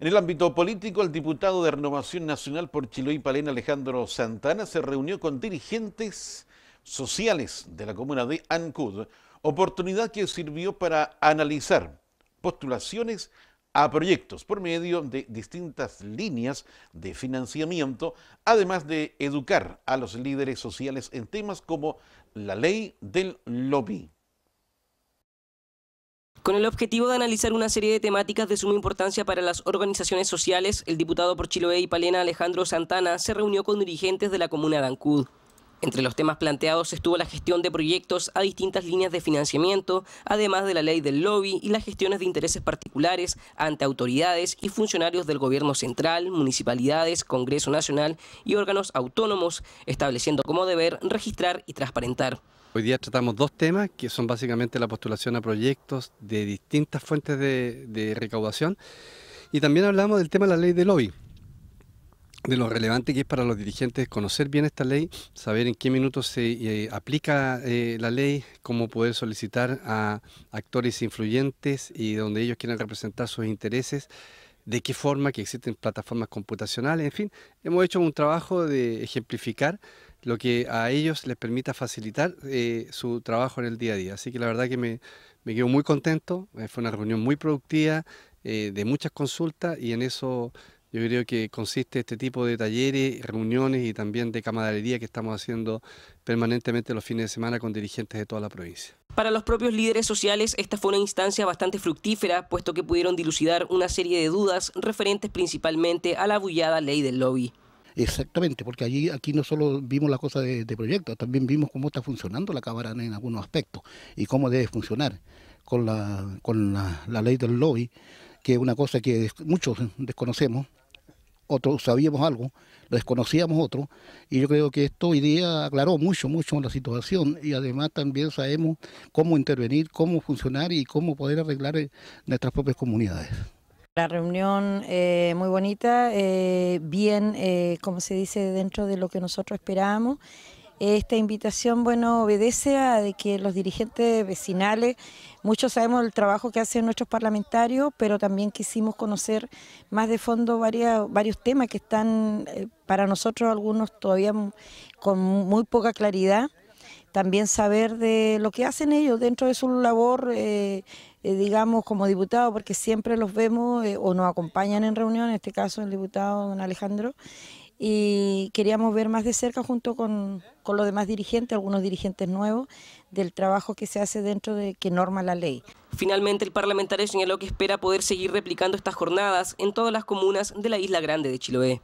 En el ámbito político, el diputado de Renovación Nacional por Chiloé y Palena, Alejandro Santana, se reunió con dirigentes sociales de la comuna de Ancud, oportunidad que sirvió para analizar postulaciones a proyectos por medio de distintas líneas de financiamiento, además de educar a los líderes sociales en temas como la ley del lobby. Con el objetivo de analizar una serie de temáticas de suma importancia para las organizaciones sociales, el diputado por Chiloé y Palena Alejandro Santana se reunió con dirigentes de la comuna de Ancud. Entre los temas planteados estuvo la gestión de proyectos a distintas líneas de financiamiento, además de la ley del lobby y las gestiones de intereses particulares ante autoridades y funcionarios del gobierno central, municipalidades, Congreso Nacional y órganos autónomos, estableciendo como deber registrar y transparentar. Hoy día tratamos dos temas que son básicamente la postulación a proyectos de distintas fuentes de, de recaudación y también hablamos del tema de la ley del lobby de lo relevante que es para los dirigentes conocer bien esta ley, saber en qué minutos se eh, aplica eh, la ley, cómo poder solicitar a actores influyentes y donde ellos quieran representar sus intereses, de qué forma, que existen plataformas computacionales, en fin, hemos hecho un trabajo de ejemplificar lo que a ellos les permita facilitar eh, su trabajo en el día a día. Así que la verdad que me, me quedo muy contento, fue una reunión muy productiva, de muchas consultas y en eso yo creo que consiste este tipo de talleres, reuniones y también de camaradería que estamos haciendo permanentemente los fines de semana con dirigentes de toda la provincia. Para los propios líderes sociales, esta fue una instancia bastante fructífera, puesto que pudieron dilucidar una serie de dudas referentes principalmente a la bullada ley del lobby. Exactamente, porque allí aquí no solo vimos la cosa de, proyecto, también vimos cómo está funcionando la Cámara en algunos aspectos y cómo debe funcionar con la, con la ley del lobby, que es una cosa que muchos desconocemos otros sabíamos algo, desconocíamos otros, y yo creo que esto hoy día aclaró mucho, mucho la situación, y además también sabemos cómo intervenir, cómo funcionar y cómo poder arreglar eh, nuestras propias comunidades. La reunión eh, muy bonita, eh, bien, como se dice, dentro de lo que nosotros esperábamos. Esta invitación, bueno, obedece a de que los dirigentes vecinales, muchos sabemos el trabajo que hacen nuestros parlamentarios, pero también quisimos conocer más de fondo varias, varios temas que están eh, para nosotros algunos todavía con muy poca claridad. También saber de lo que hacen ellos dentro de su labor, eh, eh, digamos, como diputados, porque siempre los vemos o nos acompañan en reunión, en este caso el diputado don Alejandro, y queríamos ver más de cerca junto con, con, los demás dirigentes, algunos dirigentes nuevos, del trabajo que se hace dentro de que norma la ley. Finalmente, el parlamentario señaló que espera poder seguir replicando estas jornadas en todas las comunas de la Isla Grande de Chiloé.